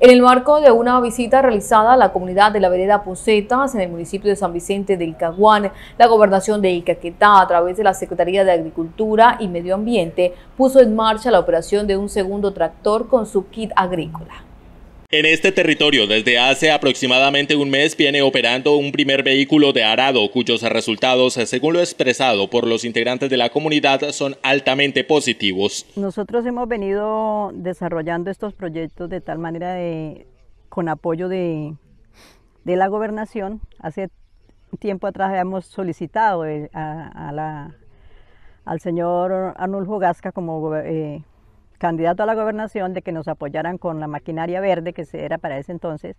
En el marco de una visita realizada a la comunidad de la vereda Poncetas en el municipio de San Vicente del Caguán, la gobernación de Icaquetá, a través de la Secretaría de Agricultura y Medio Ambiente, puso en marcha la operación de un segundo tractor con su kit agrícola. En este territorio, desde hace aproximadamente un mes, viene operando un primer vehículo de arado, cuyos resultados, según lo expresado por los integrantes de la comunidad, son altamente positivos. Nosotros hemos venido desarrollando estos proyectos de tal manera de, con apoyo de, la gobernación. Hace tiempo atrás habíamos solicitado eh, a, la, al señor Arnulfo Gasca como eh, candidato a la gobernación de que nos apoyaran con la maquinaria verde que se era para ese entonces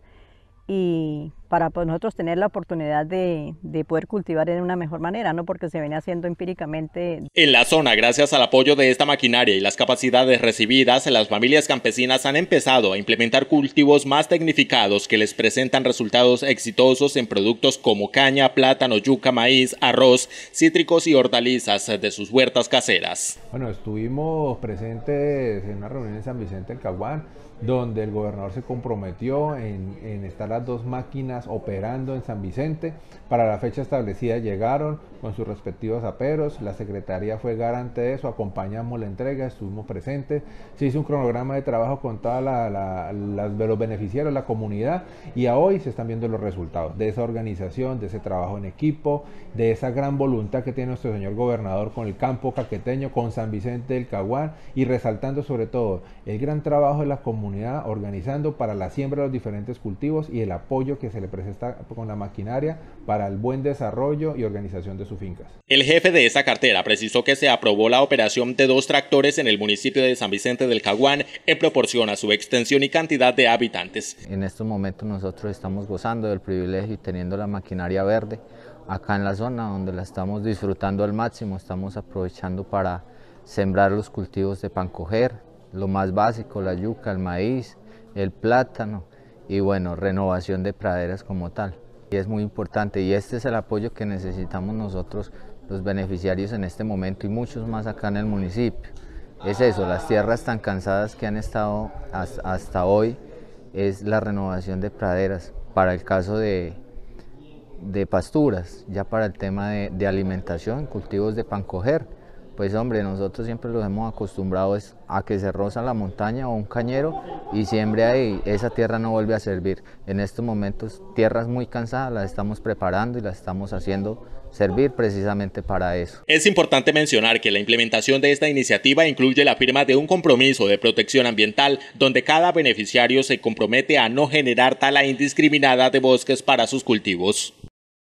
y para pues, nosotros tener la oportunidad de, poder cultivar de una mejor manera, no porque se viene haciendo empíricamente. En la zona, gracias al apoyo de esta maquinaria y las capacidades recibidas, las familias campesinas han empezado a implementar cultivos más tecnificados que les presentan resultados exitosos en productos como caña, plátano, yuca, maíz, arroz, cítricos y hortalizas de sus huertas caseras. Bueno, estuvimos presentes en una reunión en San Vicente el Caguán donde el gobernador se comprometió en, estar las dos máquinas operando en San Vicente. Para la fecha establecida llegaron con sus respectivos aperos, la secretaría fue garante de eso, acompañamos la entrega, estuvimos presentes, se hizo un cronograma de trabajo con todos los beneficiarios, la comunidad, y a hoy se están viendo los resultados de esa organización, de ese trabajo en equipo, de esa gran voluntad que tiene nuestro señor gobernador con el campo caqueteño, con San Vicente del Caguán, y resaltando sobre todo el gran trabajo de la comunidad organizando para la siembra de los diferentes cultivos y el apoyo que se le presenta con la maquinaria para el buen desarrollo y organización de sus fincas. El jefe de esa cartera precisó que se aprobó la operación de dos tractores en el municipio de San Vicente del Caguán en proporción a su extensión y cantidad de habitantes. En estos momentos nosotros estamos gozando del privilegio y teniendo la maquinaria verde acá en la zona donde la estamos disfrutando al máximo, estamos aprovechando para sembrar los cultivos de pancoger, lo más básico, la yuca, el maíz, el plátano y bueno, renovación de praderas como tal. Y es muy importante y este es el apoyo que necesitamos nosotros los beneficiarios en este momento y muchos más acá en el municipio. Es eso, las tierras tan cansadas que han estado hasta hoy es la renovación de praderas para el caso de, pasturas, ya para el tema de, de alimentación, cultivos de pancoger pues hombre, nosotros siempre los hemos acostumbrado a que se roza la montaña o un cañero y siempre ahí, esa tierra no vuelve a servir. En estos momentos, tierras muy cansadas las estamos preparando y las estamos haciendo servir precisamente para eso. Es importante mencionar que la implementación de esta iniciativa incluye la firma de un compromiso de protección ambiental donde cada beneficiario se compromete a no generar tala indiscriminada de bosques para sus cultivos.